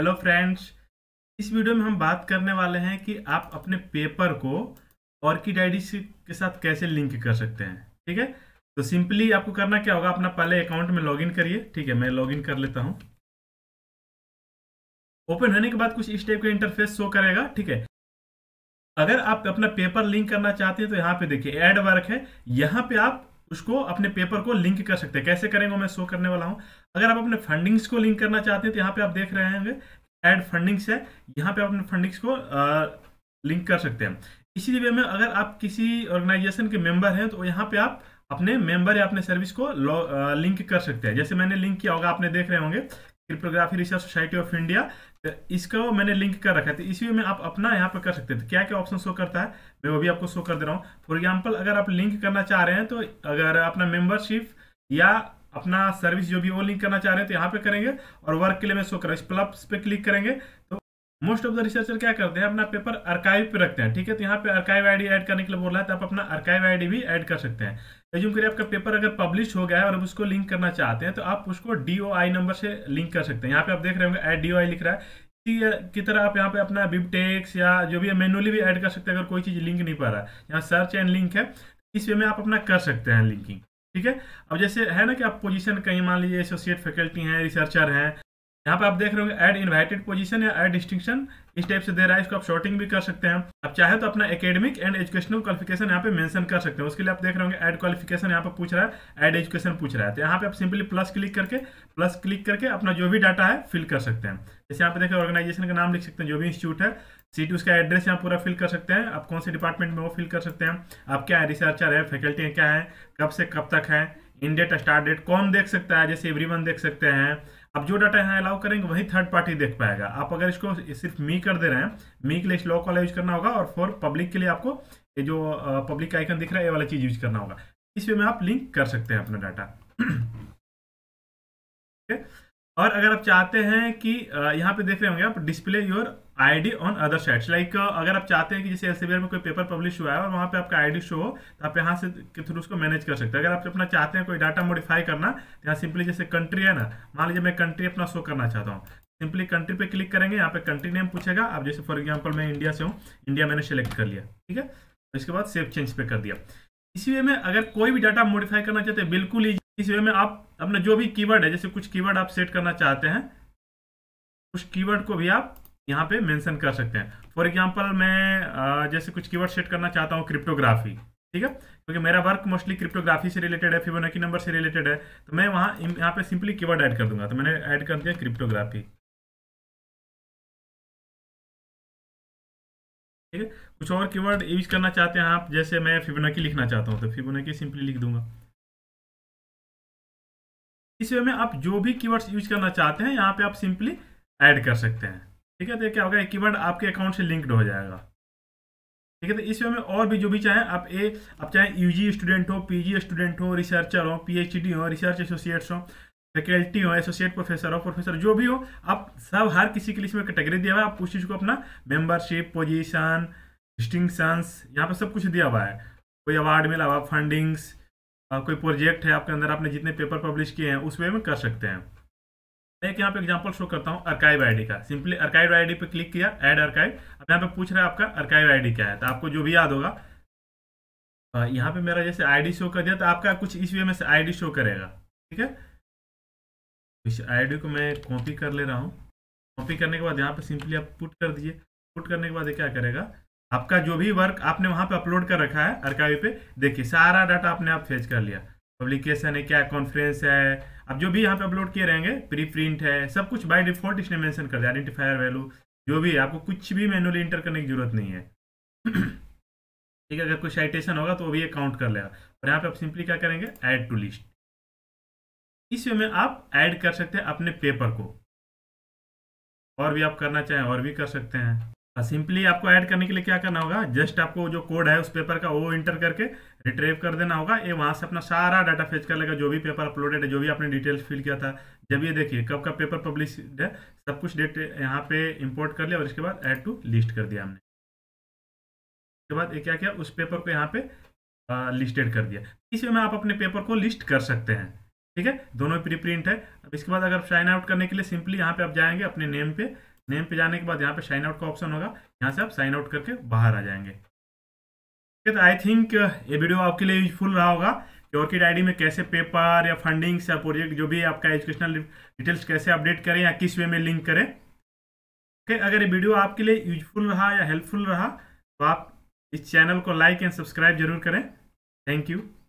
hello friends इस video में हम बात करने वाले हैं कि आप अपने पेपर को ऑर्किड आई के साथ कैसे लिंक कर सकते हैं ठीक है तो सिंपली आपको करना क्या होगा अपना पहले अकाउंट में लॉगिन करिए ठीक है मैं लॉगिन कर लेता हूं ओपन होने के बाद कुछ इस टाइप का इंटरफेस शो करेगा ठीक है अगर आप अपना पेपर लिंक करना चाहते हैं तो यहाँ पे देखिए एड वर्क है यहाँ पे आप उसको अपने पेपर को लिंक कर सकते हैं कैसे करेंगे मैं शो करने वाला हूँ अगर आप अपने फंडिंग्स को लिंक करना चाहते हैं तो यहाँ पे आप देख रहे होंगे एड फंडिंग्स है यहाँ पे आप अपने फंडिंग्स को लिंक कर सकते हैं इसी वे में अगर आप किसी ऑर्गेनाइजेशन के मेंबर हैं तो यहाँ पे आप अपने मेंबर या अपने सर्विस को आ, लिंक कर सकते हैं जैसे मैंने लिंक किया होगा आपने देख रहे होंगे cryptography research society of India तो इसको मैंने लिंक कर रखा तो इसी में आप अपना यहाँ पर कर सकते हैं तो क्या क्या ऑप्शन शो करता है मैं वो भी आपको शो कर दे रहा हूँ फॉर एग्जाम्पल अगर आप लिंक करना चाह रहे हैं तो अगर अपना मेम्बरशिप या अपना सर्विस जो भी वो लिंक करना चाह रहे हैं तो यहाँ पे करेंगे और वर्क के लिए मैं शो प्लस पे क्लिक करेंगे तो मोस्ट ऑफ द रिसर्चर क्या करते हैं अपना पेपर अर्काइव पे रखते हैं ठीक है तो यहाँ पे अर्काइव आईडी ऐड करने के लिए बोल रहा है तो आप अपना अर्काइव आईडी भी ऐड कर सकते हैं रेज्यूम तो करिए आपका पेपर अगर पब्लिश हो गया है और आप उसको लिंक करना चाहते हैं तो आप उसको डी नंबर से लिंक कर सकते हैं यहाँ पे आप देख रहे होंगे एड डी लिख रहा है की तरह आप यहाँ पे अपना बिबटेक्स या जो भी है मेनुअली भी ऐड कर सकते हैं अगर कोई चीज़ लिंक नहीं पा रहा है यहाँ सर्च एंड लिंक है इस वे में आप अपना कर सकते हैं लिंकिंग ठीक है अब जैसे है ना कि आप पोजीशन कहीं मान लीजिए एसोसिएट फैकल्टी हैं रिसर्चर हैं यहाँ पे आप देख रहे होंगे एड इन्वाइटेड पोजीशन या एड डिस्टिंक्शन इस टाइप से दे रहा है इसको आप शॉर्टिंग भी कर सकते हैं आप चाहे तो अपना एकेडमिक एंड एजुकेशनल क्वालिफिकेशन यहाँ पे मेंशन कर सकते हैं उसके लिए आप देख रहे होंगे एड क्वालिफिकेशन यहाँ पे पूछ रहा है एड एजुकेशन पूछ रहा है तो यहाँ पे आप सिंपली प्लस क्लिक करके प्लस क्लिक करके अपना जो भी डाटा है फिल कर सकते हैं जैसे यहाँ पे देखें ऑर्गेनाइजेशन का नाम लिख सकते हैं जो भी इंस्टीट्यूट है सीट उसका एड्रेस यहाँ पूरा फिल कर सकते हैं आप कौन से डिपार्टमेंट में वो फिल कर सकते हैं आप क्या है रिसर्चर है फैकल्टी क्या है कब से कब तक है इन डेट स्टार्ट डेट कौन देख सकता है जैसे एवरीवन देख सकते हैं अब जो डाटा यहाँ अलाउ करेंगे वही थर्ड पार्टी देख पाएगा आप अगर इसको सिर्फ मी कर दे रहे हैं मी के लिए स्लॉक वाला यूज करना होगा और फॉर पब्लिक के लिए आपको ये जो पब्लिक आइकन दिख रहा है ये वाला चीज यूज करना होगा इस वे में आप लिंक कर सकते हैं अपना डाटा और अगर आप चाहते हैं कि यहाँ पे देख रहे होंगे आप display your ID on other sites like अगर आप चाहते हैं कि जैसे एलसीबीआर में कोई पेपर पब्लिश हुआ है और वहाँ पे आपका आईडी शो हो तो आप यहाँ से के थ्रू उसको मैनेज कर सकते हैं अगर आप अपना चाहते हैं कोई डाटा मॉडिफाई करना तो यहाँ सिंपली जैसे कंट्री है ना मान लीजिए मैं कंट्री अपना शो करना चाहता हूँ सिंपली कंट्री पे क्लिक करेंगे यहाँ पे कंट्री नेम पूछेगा आप जैसे फॉर एग्जाम्पल मैं इंडिया से हूँ इंडिया मैंने सेलेक्ट कर लिया ठीक है तो इसके बाद सेव चेंज पे कर दिया इसी वे में अगर कोई भी डाटा मॉडिफाई करना चाहते हैं बिल्कुल इस वे में आप अपना जो भी कीवर्ड है जैसे कुछ कीवर्ड आप सेट करना चाहते हैं उस कीवर्ड को भी आप यहाँ पे मेंशन कर सकते हैं फॉर एग्जांपल मैं जैसे कुछ कीवर्ड सेट करना चाहता हूँ क्रिप्टोग्राफी ठीक है क्योंकि तो मेरा वर्क मोस्टली क्रिप्टोग्राफी से रिलेटेड है फिबोनाकी नंबर से रिलेटेड है तो मैं वहाँ यहाँ पे सिंपली कीवर्ड ऐड कर दूंगा तो मैंने ऐड कर दिया क्रिप्टोग्राफी ठीक है कुछ और कीवर्ड यूज करना चाहते हैं आप जैसे मैं फिबोनाकी लिखना चाहता हूँ तो फिबोनाकी सिंपली लिख दूंगा इस वे में आप जो भी कीवर्ड्स यूज करना चाहते हैं यहाँ पे आप सिंपली ऐड कर सकते हैं ठीक है तो क्या होगा कीवर्ड आपके अकाउंट से लिंक्ड हो जाएगा ठीक है तो इस वे में और भी जो भी चाहें आप ए आप चाहे यूजी स्टूडेंट हो पीजी स्टूडेंट हो रिसर्चर हो पीएचडी हो रिसर्च एसोसिएट्स हो फैकल्टी हो एसोसिएट प्रोफेसर हो प्रोफेसर जो भी हो आप सब हर किसी के लिए इसमें कैटेगरी दिया हुआ है आप उस चीज़ को अपना मेंबरशिप पोजीशन डिस्टिंक्शंस यहाँ पर सब कुछ दिया हुआ है कोई अवार्ड मिला हुआ फंडिंग्स कोई प्रोजेक्ट है आपके अंदर आपने जितने पेपर पब्लिश किए हैं उस वे में कर सकते हैं मैं यहाँ पे एग्जांपल शो करता हूँ अर्काइव आईडी का सिंपली अर्काइव आईडी पे क्लिक किया ऐड अर्काइव अब यहाँ पे पूछ रहा है आपका अर्काइव आईडी क्या है तो आपको जो भी याद होगा यहाँ पे मेरा जैसे आईडी शो कर दिया तो आपका कुछ इस वे में से आईडी शो करेगा ठीक है इस आईडी को मैं कॉपी कर ले रहा हूँ कॉपी करने के बाद यहाँ पे सिंपली आप पुट कर दीजिए पुट करने के बाद क्या करेगा आपका जो भी वर्क आपने वहां पे अपलोड कर रखा है अरकावी पे देखिए सारा डाटा आपने आप फेज कर लिया पब्लिकेशन है क्या कॉन्फ्रेंस है आप जो भी यहाँ पे अपलोड किए रहेंगे प्री प्रिंट है सब कुछ बाय डिफॉल्ट इसने मेंशन कर दिया आइडेंटिफायर वैल्यू जो भी आपको कुछ भी मैनुअली इंटर करने की जरूरत नहीं है ठीक है अगर कोई साइटेशन होगा तो वो भी ये काउंट कर लेगा और यहाँ पे आप सिंपली क्या करेंगे ऐड टू लिस्ट इस वे में आप ऐड कर सकते हैं अपने पेपर को और भी आप करना चाहें और भी कर सकते हैं हाँ, सिंपली आपको ऐड करने के लिए क्या करना होगा जस्ट आपको जो कोड है उस पेपर का वो इंटर करके रिट्रेव कर देना होगा ये वहाँ से अपना सारा डाटा फेच कर लेगा जो भी पेपर अपलोडेड है जो भी आपने डिटेल्स फिल किया था जब ये देखिए कब का पेपर पब्लिश है सब कुछ डेट यहाँ पे इंपोर्ट कर लिया और इसके बाद एड टू लिस्ट कर दिया हमने उसके बाद ये क्या किया उस पेपर को यहाँ पे लिस्टेड कर दिया इस वे में आप अपने पेपर को लिस्ट कर सकते हैं ठीक है दोनों प्री प्रिंट है अब इसके बाद अगर साइन आउट करने के लिए सिंपली यहाँ पे आप जाएंगे अपने नेम पे नेम पे जाने के बाद यहाँ पे साइन आउट का ऑप्शन होगा यहाँ से आप साइन आउट करके बाहर आ जाएंगे तो आई थिंक ये वीडियो आपके लिए यूजफुल रहा होगा कि ऑर्किड आईडी में कैसे पेपर या फंडिंग्स या प्रोजेक्ट जो भी आपका एजुकेशनल डिटेल्स कैसे अपडेट करें या किस वे में लिंक करें ओके है अगर ये वीडियो आपके लिए यूजफुल रहा या हेल्पफुल रहा तो आप इस चैनल को लाइक एंड सब्सक्राइब जरूर करें थैंक यू